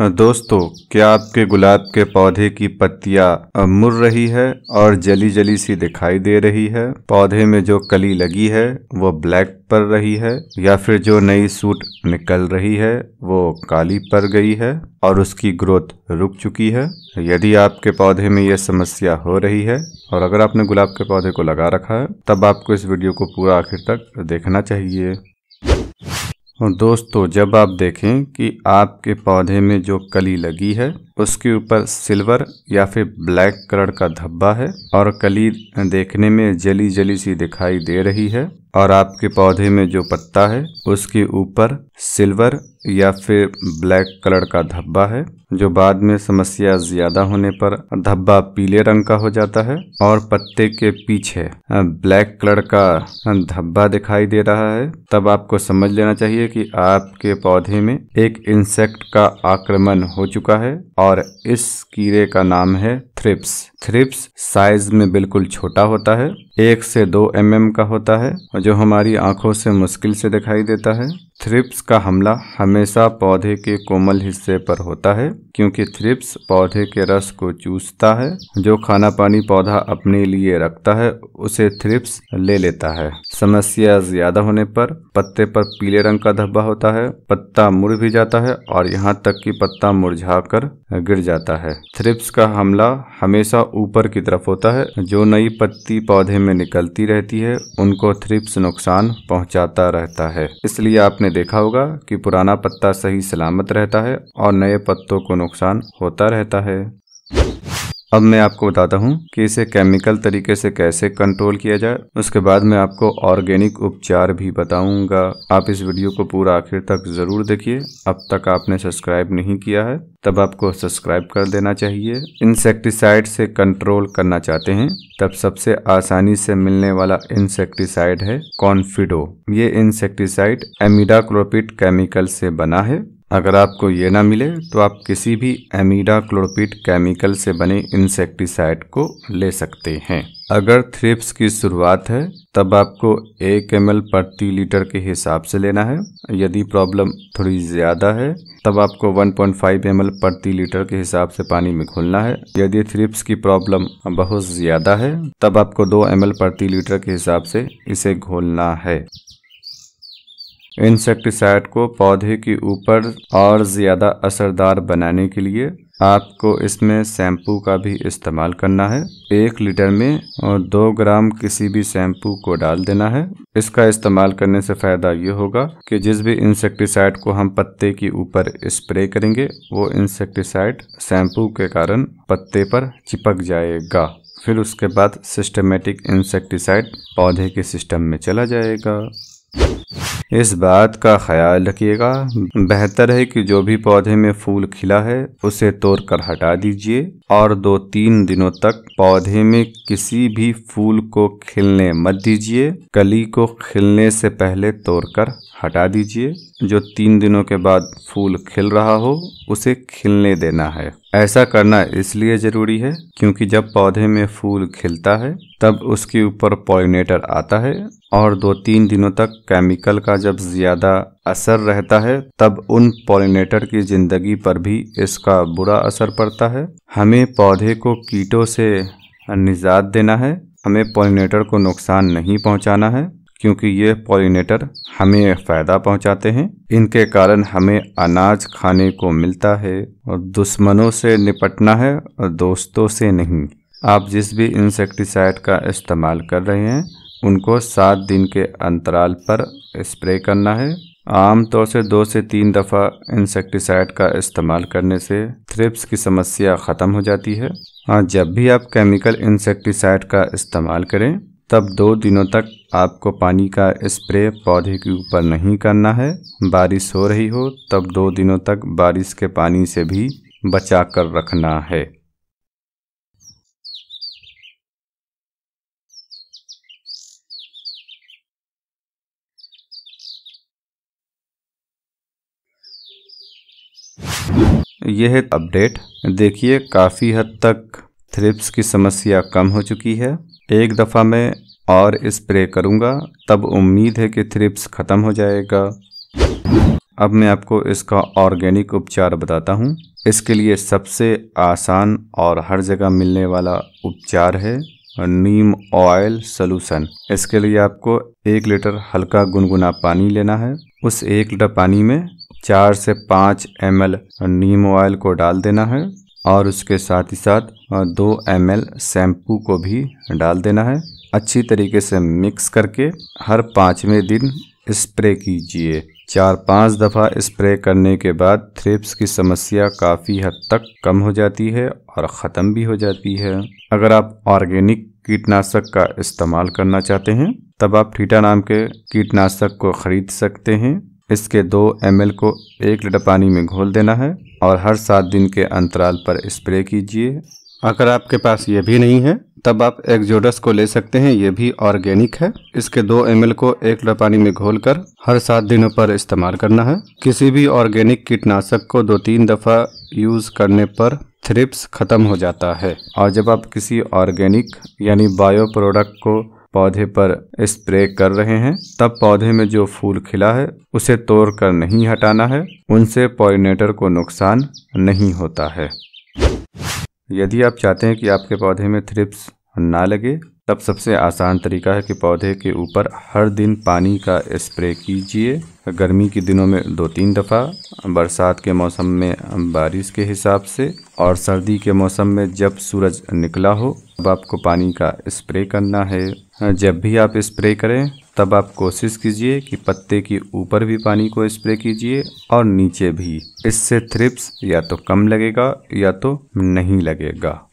हाँ, दोस्तों क्या आपके गुलाब के पौधे की पत्तियां मुर रही है और जली जली सी दिखाई दे रही है पौधे में जो कली लगी है वो ब्लैक पड़ रही है या फिर जो नई सूट निकल रही है वो काली पड़ गई है और उसकी ग्रोथ रुक चुकी है यदि आपके पौधे में ये समस्या हो रही है और अगर आपने गुलाब के पौधे को लगा रखा है तब आपको इस वीडियो को पूरा आखिर तक देखना चाहिए और दोस्तों जब आप देखें कि आपके पौधे में जो कली लगी है उसके ऊपर सिल्वर या फिर ब्लैक कलर का धब्बा है और कली देखने में जली जली सी दिखाई दे रही है और आपके पौधे में जो पत्ता है उसके ऊपर सिल्वर या फिर ब्लैक कलर का धब्बा है जो बाद में समस्या ज्यादा होने पर धब्बा पीले रंग का हो जाता है और पत्ते के पीछे ब्लैक कलर का धब्बा दिखाई दे रहा है तब आपको समझ लेना चाहिए कि आपके पौधे में एक इंसेक्ट का आक्रमण हो चुका है और इस कीड़े का नाम है थ्रिप्स थ्रिप्स साइज में बिल्कुल छोटा होता है एक से दो एम mm का होता है और जो हमारी आंखों से मुश्किल से दिखाई देता है थ्रिप्स का हमला हमेशा पौधे के कोमल हिस्से पर होता है क्योंकि थ्रिप्स पौधे के रस को चूसता है जो खाना पानी पौधा अपने लिए रखता है उसे थ्रिप्स ले लेता है समस्या ज्यादा होने पर पत्ते पर पीले रंग का धब्बा होता है पत्ता मुड़ भी जाता है और यहाँ तक कि पत्ता मुरझा कर गिर जाता है थ्रिप्स का हमला हमेशा ऊपर की तरफ होता है जो नई पत्ती पौधे में निकलती रहती है उनको थ्रिप्स नुकसान पहुंचाता रहता है इसलिए आपने देखा होगा कि पुराना पत्ता सही सलामत रहता है और नए पत्तों को नुकसान होता रहता है अब मैं आपको बताता हूँ कि इसे केमिकल तरीके से कैसे कंट्रोल किया जाए उसके बाद मैं आपको ऑर्गेनिक उपचार भी बताऊंगा आप इस वीडियो को पूरा आखिर तक ज़रूर देखिए अब तक आपने सब्सक्राइब नहीं किया है तब आपको सब्सक्राइब कर देना चाहिए इंसेक्टिसाइड से कंट्रोल करना चाहते हैं तब सबसे आसानी से मिलने वाला इंसेक्टिसाइड है कॉन्फिडो ये इंसेक्टिसाइड एमिडाक्लोपिट केमिकल से बना है अगर आपको ये ना मिले तो आप किसी भी एमिडा क्लोरपीट केमिकल से बने इंसेक्टिसाइड को ले सकते हैं अगर थ्रिप्स की शुरुआत है तब आपको एक एम प्रति लीटर के हिसाब से लेना है यदि प्रॉब्लम थोड़ी ज़्यादा है तब आपको 1.5 एम प्रति लीटर के हिसाब से पानी में घोलना है यदि थ्रिप्स की प्रॉब्लम बहुत ज़्यादा है तब आपको 2 एम प्रति लीटर के हिसाब से इसे घोलना है इंसेक्टिसाइड को पौधे के ऊपर और ज़्यादा असरदार बनाने के लिए आपको इसमें शैम्पू का भी इस्तेमाल करना है एक लीटर में और दो ग्राम किसी भी शैम्पू को डाल देना है इसका इस्तेमाल करने से फ़ायदा ये होगा कि जिस भी इंसेक्टिसाइड को हम पत्ते के ऊपर स्प्रे करेंगे वो इंसेक्टिसाइड शैम्पू के कारण पत्ते पर चिपक जाएगा फिर उसके बाद सिस्टमेटिक इंसेक्टिसाइड पौधे के सिस्टम में चला जाएगा इस बात का ख्याल रखिएगा बेहतर है कि जो भी पौधे में फूल खिला है उसे तोड़कर हटा दीजिए और दो तीन दिनों तक पौधे में किसी भी फूल को खिलने मत दीजिए कली को खिलने से पहले तोड़कर हटा दीजिए जो तीन दिनों के बाद फूल खिल रहा हो उसे खिलने देना है ऐसा करना इसलिए जरूरी है क्योंकि जब पौधे में फूल खिलता है तब उसके ऊपर पॉलिनेटर आता है और दो तीन दिनों तक केमिकल का जब ज़्यादा असर रहता है तब उन पॉलिनेटर की ज़िंदगी पर भी इसका बुरा असर पड़ता है हमें पौधे को कीटों से निजात देना है हमें पॉलिनेटर को नुकसान नहीं पहुंचाना है क्योंकि ये पॉलिनेटर हमें फ़ायदा पहुंचाते हैं इनके कारण हमें अनाज खाने को मिलता है और दुश्मनों से निपटना है और दोस्तों से नहीं आप जिस भी इंसेक्टिसाइड का इस्तेमाल कर रहे हैं उनको सात दिन के अंतराल पर स्प्रे करना है आमतौर से दो से तीन दफ़ा इंसेक्टिसाइड का इस्तेमाल करने से थ्रिप्स की समस्या ख़त्म हो जाती है हाँ जब भी आप केमिकल इंसेक्टिसाइड का इस्तेमाल करें तब दो दिनों तक आपको पानी का स्प्रे पौधे के ऊपर नहीं करना है बारिश हो रही हो तब दो दिनों तक बारिश के पानी से भी बचा कर रखना है यह अपडेट देखिए काफ़ी हद तक थ्रिप्स की समस्या कम हो चुकी है एक दफ़ा मैं और स्प्रे करूँगा तब उम्मीद है कि थ्रिप्स ख़त्म हो जाएगा अब मैं आपको इसका ऑर्गेनिक उपचार बताता हूँ इसके लिए सबसे आसान और हर जगह मिलने वाला उपचार है नीम ऑयल सोलूसन इसके लिए आपको एक लीटर हल्का गुनगुना पानी लेना है उस एक लीटर पानी में चार से पाँच एम नीम ऑयल को डाल देना है और उसके साथ ही साथ दो एम एल शैम्पू को भी डाल देना है अच्छी तरीके से मिक्स करके हर पाँचवें दिन स्प्रे कीजिए चार पांच दफ़ा स्प्रे करने के बाद थ्रिप्स की समस्या काफ़ी हद तक कम हो जाती है और ख़त्म भी हो जाती है अगर आप ऑर्गेनिक कीटनाशक का इस्तेमाल करना चाहते हैं तब आप ठीटा नाम के कीटनाशक को खरीद सकते हैं इसके दो एम को एक लीटर पानी में घोल देना है और हर सात दिन के अंतराल पर स्प्रे कीजिए अगर आपके पास ये भी नहीं है तब आप एक्जोडस को ले सकते हैं ये भी ऑर्गेनिक है इसके दो एम को एक लीटर पानी में घोलकर हर सात दिनों पर इस्तेमाल करना है किसी भी ऑर्गेनिक कीटनाशक को दो तीन दफ़ा यूज़ करने पर थ्रिप्स ख़त्म हो जाता है और जब आप किसी ऑर्गेनिक यानी बायो प्रोडक्ट को पौधे पर स्प्रे कर रहे हैं तब पौधे में जो फूल खिला है उसे तोड़ कर नहीं हटाना है उनसे पॉलिनेटर को नुकसान नहीं होता है यदि आप चाहते हैं कि आपके पौधे में थ्रिप्स ना लगे तब सबसे आसान तरीका है कि पौधे के ऊपर हर दिन पानी का स्प्रे कीजिए गर्मी के दिनों में दो तीन दफ़ा बरसात के मौसम में बारिश के हिसाब से और सर्दी के मौसम में जब सूरज निकला हो तब आपको पानी का स्प्रे करना है जब भी आप स्प्रे करें तब आप कोशिश कीजिए कि पत्ते के ऊपर भी पानी को स्प्रे कीजिए और नीचे भी इससे थ्रिप्स या तो कम लगेगा या तो नहीं लगेगा